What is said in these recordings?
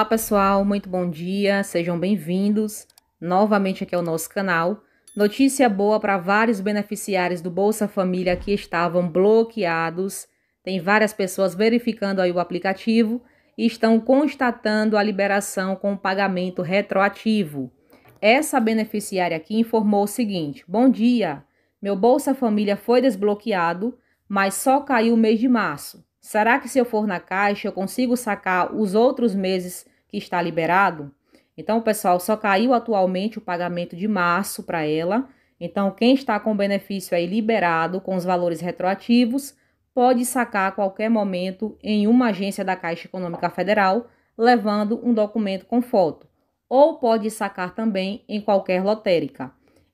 Olá pessoal, muito bom dia, sejam bem-vindos novamente aqui ao nosso canal. Notícia boa para vários beneficiários do Bolsa Família que estavam bloqueados. Tem várias pessoas verificando aí o aplicativo e estão constatando a liberação com pagamento retroativo. Essa beneficiária aqui informou o seguinte: Bom dia, meu Bolsa Família foi desbloqueado, mas só caiu o mês de março. Será que se eu for na caixa eu consigo sacar os outros meses que está liberado. Então, pessoal, só caiu atualmente o pagamento de março para ela. Então, quem está com benefício aí liberado com os valores retroativos pode sacar a qualquer momento em uma agência da Caixa Econômica Federal, levando um documento com foto, ou pode sacar também em qualquer lotérica.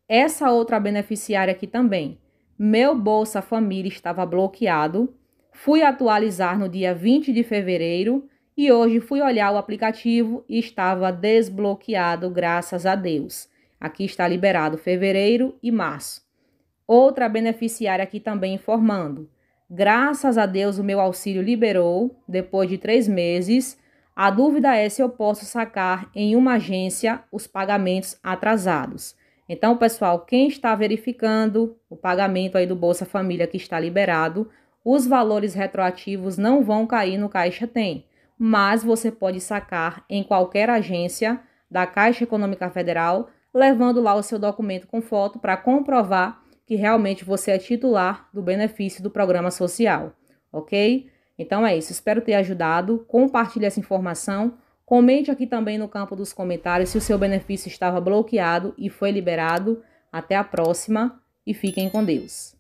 Essa outra beneficiária aqui também. Meu Bolsa Família estava bloqueado. Fui atualizar no dia 20 de fevereiro e hoje fui olhar o aplicativo e estava desbloqueado, graças a Deus. Aqui está liberado fevereiro e março. Outra beneficiária aqui também informando. Graças a Deus o meu auxílio liberou, depois de três meses. A dúvida é se eu posso sacar em uma agência os pagamentos atrasados. Então, pessoal, quem está verificando o pagamento aí do Bolsa Família que está liberado, os valores retroativos não vão cair no Caixa Tem mas você pode sacar em qualquer agência da Caixa Econômica Federal, levando lá o seu documento com foto para comprovar que realmente você é titular do benefício do programa social, ok? Então é isso, espero ter ajudado. Compartilhe essa informação. Comente aqui também no campo dos comentários se o seu benefício estava bloqueado e foi liberado. Até a próxima e fiquem com Deus.